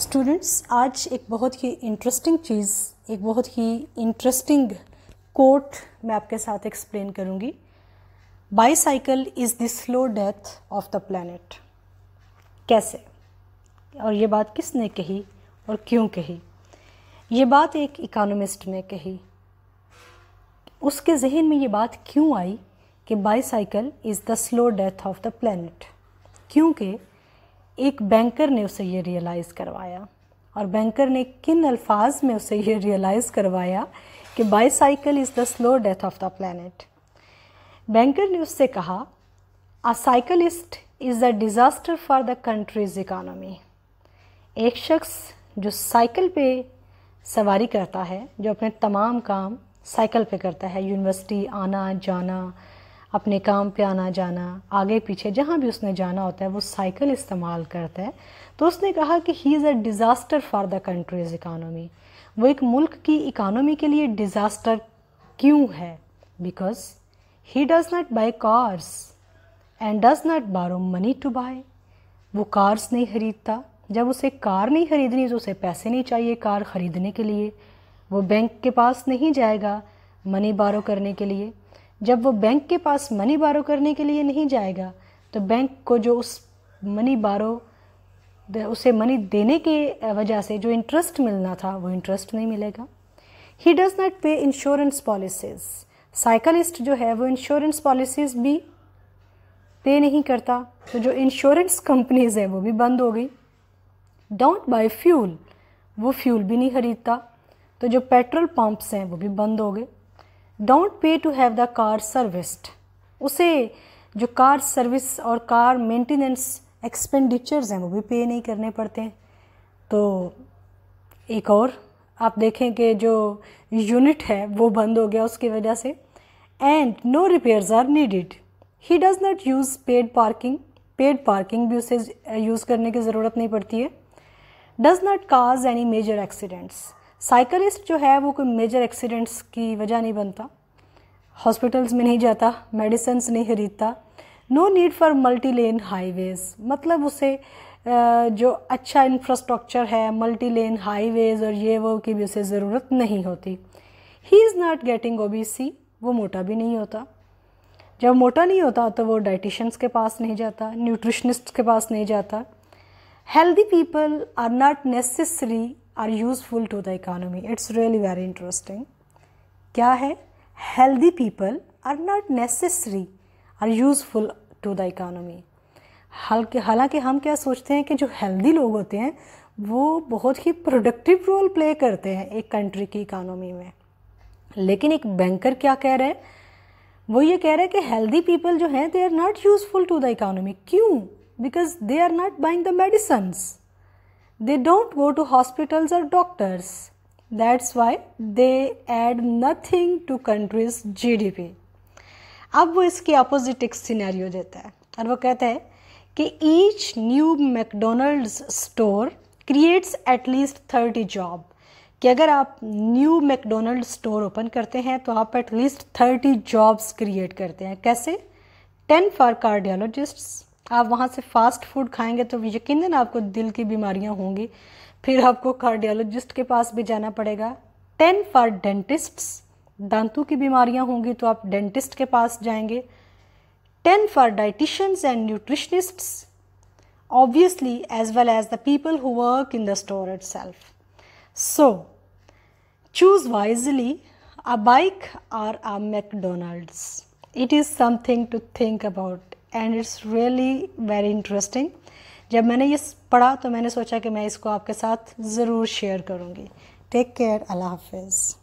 Students आज एक बहुत ही इंटरेस्टिंग चीज़ एक बहुत ही इंटरेस्टिंग कोट मैं आपके साथ एक्सप्लेन करूँगी bicycle is the slow death of the planet कैसे और ये बात किसने कही और क्यों कही ये बात एक इकोनॉमिस्ट ने कही उसके जहन में ये बात क्यों आई कि bicycle is the slow death of the planet क्योंकि एक बैंकर ने उसे ये रियलाइज़ करवाया और बैंकर ने किन अल्फाज में उसे ये रियलाइज़ करवाया कि bicycle is the slow death of the planet banker ने उससे कहा a cyclist is a disaster for the country's economy एक शख्स जो साइकिल पे सवारी करता है जो अपने तमाम काम साइकिल पे करता है यूनिवर्सिटी आना जाना अपने काम पे आना जाना आगे पीछे जहाँ भी उसने जाना होता है वो साइकिल इस्तेमाल करता है तो उसने कहा कि he is a disaster for the country's economy वो एक मुल्क की इकानमी के लिए डिज़ास्टर क्यों है because he does not buy cars and does not borrow money to buy वो कार्स नहीं ख़रीदता जब उसे कार नहीं ख़रीदनी तो उसे पैसे नहीं चाहिए कार ख़रीदने के लिए वो बैंक के पास नहीं जाएगा मनी बारो करने के लिए जब वो बैंक के पास मनी बारो करने के लिए नहीं जाएगा तो बैंक को जो उस मनी बारो उसे मनी देने के वजह से जो इंटरेस्ट मिलना था वो इंटरेस्ट नहीं मिलेगा he does not pay insurance policies cyclist जो है वो इंश्योरेंस पॉलिसीज़ भी पे नहीं करता तो जो इंश्योरेंस कंपनीज़ हैं वो भी बंद हो गई डोंट बाय फ्यूल वो फ्यूल भी नहीं ख़रीदता तो जो पेट्रोल पंप्स हैं वो भी बंद हो गए don't pay to have the car serviced उसे जो कार सर्विस और कार मेंटेनेंस एक्सपेंडिचर्स हैं वो भी पे नहीं करने पड़ते हैं तो एक और आप देखें कि जो यूनिट है वो बंद हो गया उसकी वजह से and no repairs are needed he does not use paid parking paid parking भी उसे यूज़ करने की ज़रूरत नहीं पड़ती है does not cause any major accidents cyclist जो है वो कोई मेजर एक्सीडेंट्स की वजह नहीं बनता हॉस्पिटल्स में नहीं जाता मेडिसन्स नहीं खरीदता no need for multi lane highways मतलब उसे जो अच्छा इंफ्रास्ट्रक्चर है मल्टी लेन हाईवेज़ और ये वो की भी उसे ज़रूरत नहीं होती he is not getting obese वो मोटा भी नहीं होता जब मोटा नहीं होता तो वो डाइटिशंस के पास नहीं जाता न्यूट्रिशनिस्ट के पास नहीं जाता healthy people are not necessary or useful to the economy it's really very interesting क्या है healthy people are not necessary or useful to the economy हल्के हालांकि हम क्या सोचते हैं कि जो हेल्दी लोग होते हैं वो बहुत ही प्रोडक्टिव रोल प्ले करते हैं एक कंट्री की इकानमी में लेकिन एक बैंकर क्या कह रहे हैं वो ये कह रहे हैं कि हेल्दी पीपल जो हैं they are not useful to the economy क्यों because they are not buying the medicines They don't go to hospitals or doctors. That's why they add nothing to country's GDP. अब वो इसके opposite एक scenario देता है और वो कहता है कि each new McDonald's store creates at least thirty job कि अगर आप न्यू मैकडोनल्ड स्टोर ओपन करते हैं तो आप एटलीस्ट थर्टी जॉब्स क्रिएट करते हैं कैसे टेन फॉर कार्डियोलॉजिस्ट्स आप वहाँ से फास्ट फूड खाएंगे तो यकीन आपको दिल की बीमारियाँ होंगी फिर आपको कार्डियोलॉजिस्ट के पास भी जाना पड़ेगा टेन फॉर डेंटिस्ट्स दांतों की बीमारियाँ होंगी तो आप डेंटिस्ट के पास जाएंगे ten for dietitians and nutritionists obviously as well as the people who work in the store itself so choose wisely a bike or a McDonald's it is something to think about and it's really very interesting जब मैंने ये पढ़ा तो मैंने सोचा कि मैं इसको आपके साथ ज़रूर शेयर करूँगी टेक केयर अल्लाह हाफिज़